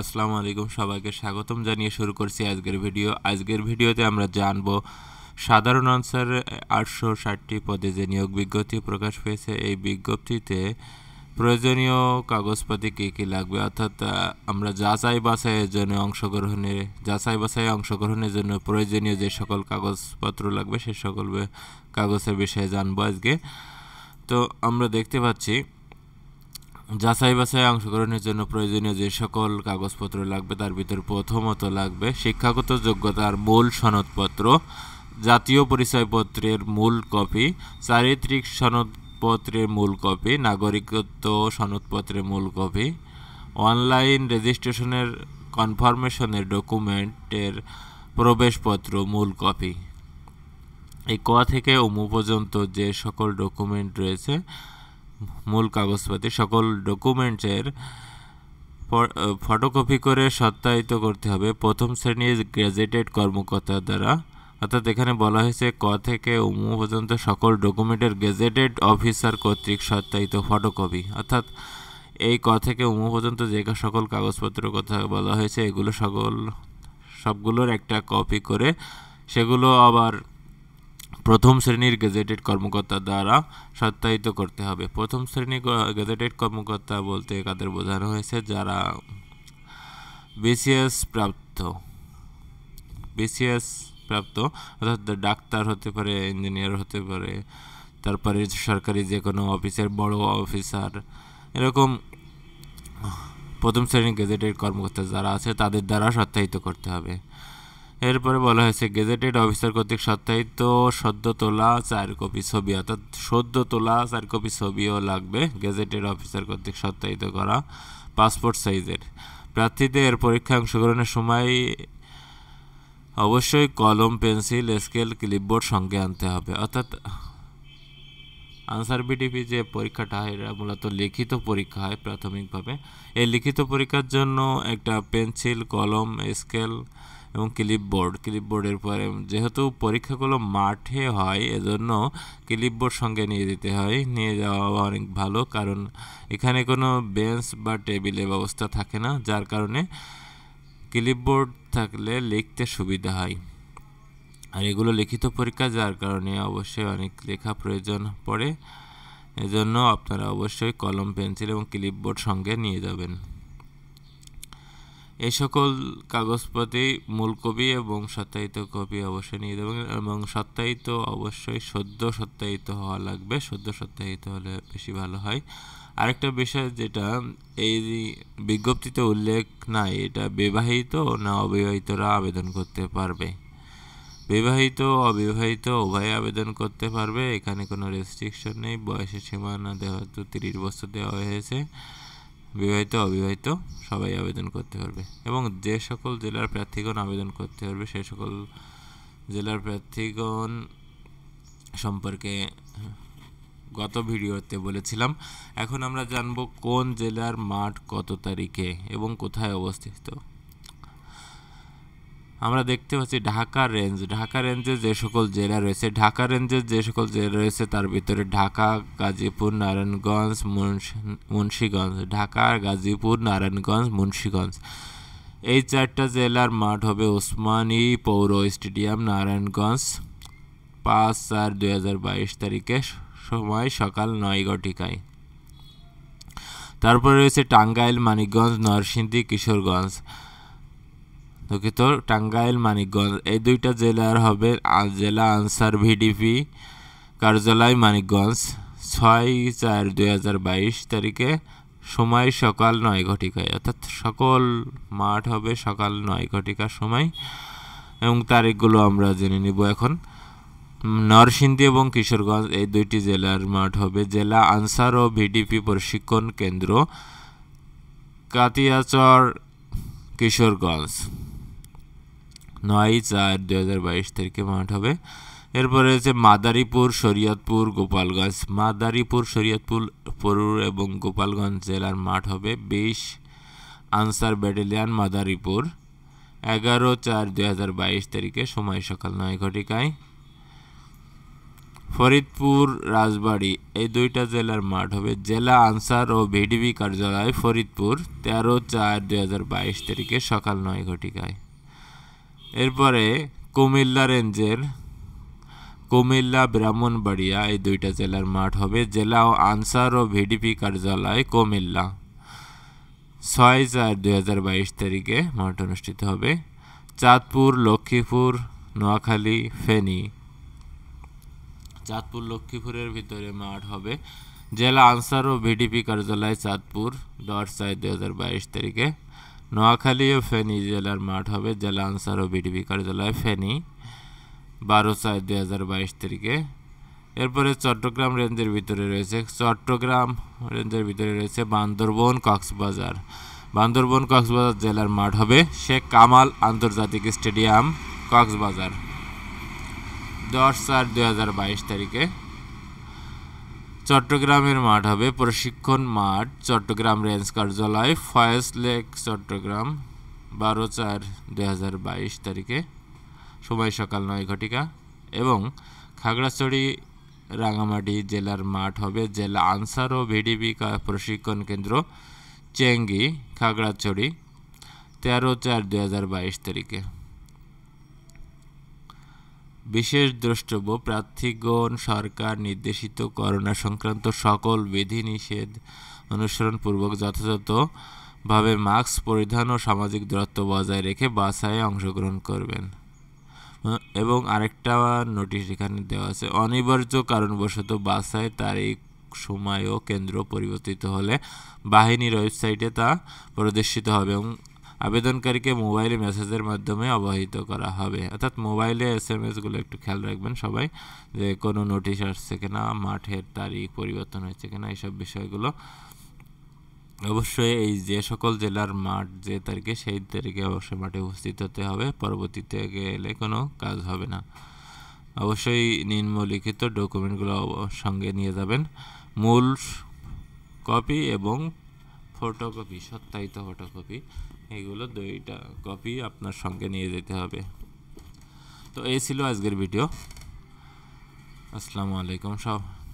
আসসালামু আলাইকুম সবাইকে স্বাগতম জানিয়ে শুরু করছি আজকের ভিডিও আজকের ভিডিওতে আমরা জানব সাধারণ আনসার আটশো ষাটটি পদে যে নিয়োগ বিজ্ঞপ্তি প্রকাশ পেয়েছে এই বিজ্ঞপ্তিতে প্রয়োজনীয় কাগজপাতি কী কী লাগবে অর্থাৎ আমরা যাচাই বাছাইয়ের জন্য অংশগ্রহণে যাচাই বাছাই অংশগ্রহণের জন্য প্রয়োজনীয় যে সকল কাগজপত্র লাগবে সে সকল কাগজের বিষয়ে জানবো আজকে তো আমরা দেখতে পাচ্ছি যাচাই বাছাই অংশগ্রহণের জন্য প্রয়োজনীয় যে সকল কাগজপত্র লাগবে তার ভিতর প্রথমত লাগবে শিক্ষাগত যোগ্যতার মূল সনদপত্র জাতীয় পরিচয়পত্রের মূল কপি চারিত্রিক সনদপত্রের মূল কপি নাগরিকত্ব সনদপত্রের মূল কপি অনলাইন রেজিস্ট্রেশনের কনফার্মেশনের ডকুমেন্টের প্রবেশপত্র মূল কপি এই ক থেকে উমু পর্যন্ত যে সকল ডকুমেন্ট রয়েছে মূল কাগজপাতি সকল ডকুমেন্টসের ফটোকপি করে সত্যায়িত করতে হবে প্রথম শ্রেণীর গ্র্যাজুয়েটেড কর্মকর্তা দ্বারা অর্থাৎ এখানে বলা হয়েছে ক থেকে উমু পর্যন্ত সকল ডকুমেন্টের গ্যাজেটেড অফিসার কর্তৃক সত্যায়িত ফটোকপি অর্থাৎ এই ক থেকে উমু পর্যন্ত যে সকল কাগজপত্র কথা বলা হয়েছে এগুলো সকল সবগুলোর একটা কপি করে সেগুলো আবার প্রথম শ্রেণীর গেজেটেড কর্মকর্তা দ্বারা সত্যায়িত করতে হবে প্রথম শ্রেণী গেজেটেড কর্মকর্তা বলতে কাদের বোঝানো হয়েছে যারা বিসিএস প্রাপ্ত বিসিএস প্রাপ্ত অর্থাৎ ডাক্তার হতে পারে ইঞ্জিনিয়ার হতে পারে তারপরে সরকারি যে কোনো অফিসের বড় অফিসার এরকম প্রথম শ্রেণীর গেজেটেড কর্মকর্তা যারা আছে তাদের দ্বারা সত্যায়িত করতে হবে এরপরে বলা হয়েছে গেজেটেড অফিসার কর্তৃক সত্যায়িত সদ্য তোলা চার কপি ছবি অর্থাৎ সদ্য তোলা চার কপি ছবিও লাগবে গেজেটেড অফিসার কর্তৃক সত্যায়িত করা পাসপোর্ট সাইজের প্রার্থীদের পরীক্ষা অংশগ্রহণের সময় অবশ্যই কলম পেন্সিল স্কেল ক্লিপবোর্ড সঙ্গে আনতে হবে অর্থাৎ আনসার বিডিপি যে পরীক্ষাটা হয় এটা মূলত লিখিত পরীক্ষা হয় প্রাথমিকভাবে এই লিখিত পরীক্ষার জন্য একটা পেন্সিল কলম স্কেল এবং ক্লিপবোর্ড ক্লিপবোর্ডের পরে যেহেতু পরীক্ষাগুলো মাঠে হয় এজন্য ক্লিপবোর্ড সঙ্গে নিয়ে যেতে হয় নিয়ে যাওয়া অনেক ভালো কারণ এখানে কোনো বেঞ্চ বা টেবিলের ব্যবস্থা থাকে না যার কারণে ক্লিপবোর্ড থাকলে লিখতে সুবিধা হয় আর এগুলো লিখিত পরীক্ষা যার কারণে অবশ্যই অনেক লেখা প্রয়োজন পড়ে এজন্য আপনারা অবশ্যই কলম পেন্সিল এবং ক্লিপবোর্ড সঙ্গে নিয়ে যাবেন এই সকল কাগজপাতি মূল কবি এবং সত্যায়িত কবি অবশ্যই নিয়ে দেবেন এবং সত্যায়িত অবশ্যই সদ্য সত্যায়িত হওয়া লাগবে সদ্য সত্যায়িত হলে বেশি ভালো হয় আরেকটা বিষয় যেটা এই বিজ্ঞপ্তিতে উল্লেখ নাই এটা বিবাহিত না অবিবাহিতরা আবেদন করতে পারবে বিবাহিত অবিবাহিত উভয় আবেদন করতে পারবে এখানে কোনো রেস্ট্রিকশন নেই বয়সের সীমানা দেওয়া তো তিরিশ বছর দেওয়া হয়েছে বিবাহিত অবিবাহিত সবাই আবেদন করতে পারবে এবং যে সকল জেলার প্রার্থীগণ আবেদন করতে পারবে সে সকল জেলার প্রার্থীগণ সম্পর্কে গত ভিডিওতে বলেছিলাম এখন আমরা জানব কোন জেলার মাঠ কত তারিখে এবং কোথায় অবস্থিত আমরা দেখতে পাচ্ছি ঢাকা রেঞ্জ ঢাকা রেঞ্জে যে সকল জেলা রয়েছে ঢাকা রেঞ্জের যে সকল জেলা রয়েছে তার ভিতরে ঢাকা গাজীপুর নারায়ণগঞ্জ মুন্সিগঞ্জ ঢাকা গাজীপুর নারায়ণগঞ্জ মুন্সিগঞ্জ এই চারটা জেলার মাঠ হবে ওসমানী পৌর স্টেডিয়াম নারায়ণগঞ্জ পাঁচ চার দুই তারিখে সময় সকাল নয় ঘটিকায় তারপরে রয়েছে টাঙ্গাইল মানিকগঞ্জ নরসিংদী কিশোরগঞ্জ দুঃখিত টাঙ্গাইল মানিকগঞ্জ এই দুইটা জেলার হবে জেলা আনসার ভিডিপি কার্যালয় মানিকগঞ্জ ছয় চার দুই হাজার বাইশ তারিখে সময় সকাল নয় ঘটিকায় অর্থাৎ সকল মাঠ হবে সকাল নয় ঘটিকার সময় এবং তারিখগুলো আমরা জেনে নিব এখন নরসিংদী এবং কিশোরগঞ্জ এই দুইটি জেলার মাঠ হবে জেলা আনসার ও ভিডিপি প্রশিক্ষণ কেন্দ্র কাতিয়াচর কিশোরগঞ্জ নয় চার দু হাজার বাইশ তারিখে মাঠ হবে এরপরে আছে মাদারীপুর শরীয়তপুর গোপালগঞ্জ মাদারীপুর শরীয়তপুর পরুর এবং গোপালগঞ্জ জেলার মাঠ হবে বিশ আনসার ব্যাটালিয়ান মাদারীপুর এগারো চার দু হাজার বাইশ তারিখে সময় সকাল নয় ঘটিকায় ফরিদপুর রাজবাড়ি এই দুইটা জেলার মাঠ হবে জেলা আনসার ও ভিডিবি কার্যালয় ফরিদপুর তেরো চার দু হাজার বাইশ তারিখে সকাল নয় ঘটিকায় এরপরে কুমিল্লা রেঞ্জের কুমিল্লা ব্রাহ্মণবাড়িয়া এই দুইটা জেলার মাঠ হবে জেলা ও আনসার ও ভিডিপি কার্যালয় কুমিল্লা ছয় চার দুই হাজার বাইশ তারিখে মাঠ অনুষ্ঠিত হবে চাঁদপুর লক্ষ্মীপুর নোয়াখালী ফেনী চাঁদপুর লক্ষ্মীপুরের ভিতরে মাঠ হবে জেলা আনসার ও ভিডিপি কার্যালয় চাঁদপুর দশ চার দুই হাজার বাইশ তারিখে নোয়াখালী ও ফেনী জেলার মাঠ হবে জেলা আনসার ও বিডিবি কার্যালয় ফেনী বারো চার দুই হাজার বাইশ তারিখে এরপরে চট্টগ্রাম রেঞ্জের ভিতরে রয়েছে চট্টগ্রাম রেঞ্জের ভিতরে রয়েছে বান্দরবন কক্সবাজার বান্দরবন কক্সবাজার জেলার মাঠ হবে শেখ কামাল আন্তর্জাতিক স্টেডিয়াম কক্সবাজার দশ চার দুই হাজার বাইশ তারিখে চট্টগ্রামের মাঠ হবে প্রশিক্ষণ মাঠ চট্টগ্রাম রেঞ্জ কার্যালয় ফয়েস লেক চট্টগ্রাম বারো চার দুই তারিখে সময় সকাল নয় ঘটিকা এবং খাগড়াছড়ি রাঙামাটি জেলার মাঠ হবে জেলা আনসার ও ভিডিপি প্রশিক্ষণ কেন্দ্র চেঙ্গি খাগড়াছড়ি তেরো চার দুই তারিখে বিশেষ দ্রষ্টব্য প্রার্থীগণ সরকার নির্দেশিত করোনা সংক্রান্ত সকল বিধিনিষেধ অনুসরণপূর্বক যথাযথভাবে মাস্ক পরিধান ও সামাজিক দূরত্ব বজায় রেখে বাসায় অংশগ্রহণ করবেন এবং আরেকটা নোটিশ এখানে দেওয়া আছে অনিবার্য কারণবশত বাসায় তারিখ সময় ও কেন্দ্র পরিবর্তিত হলে বাহিনীর ওয়েবসাইটে তা প্রদর্শিত হবে এবং আবেদনকারীকে মোবাইলে মেসেজের মাধ্যমে অবহিত করা হবে অর্থাৎ মোবাইলে এস এম এসগুলো একটু খেয়াল রাখবেন সবাই যে কোনো নোটিশ আসছে কিনা মাঠের তারিখ পরিবর্তন হয়েছে কিনা এইসব বিষয়গুলো অবশ্যই এই যে সকল জেলার মাঠ যে তারিখে সেই তারিখে অবশ্যই মাঠে উপস্থিত হতে হবে পরবর্তীতে গেলে কোনো কাজ হবে না অবশ্যই নিম্নলিখিত ডকুমেন্টগুলো সঙ্গে নিয়ে যাবেন মূল কপি এবং ফটোকপি সত্যায়িত ফটোকপি এগুলো দুইটা কপি আপনার সঙ্গে নিয়ে যেতে হবে তো এই ছিল আজকের ভিডিও আসসালামু আলাইকুম সব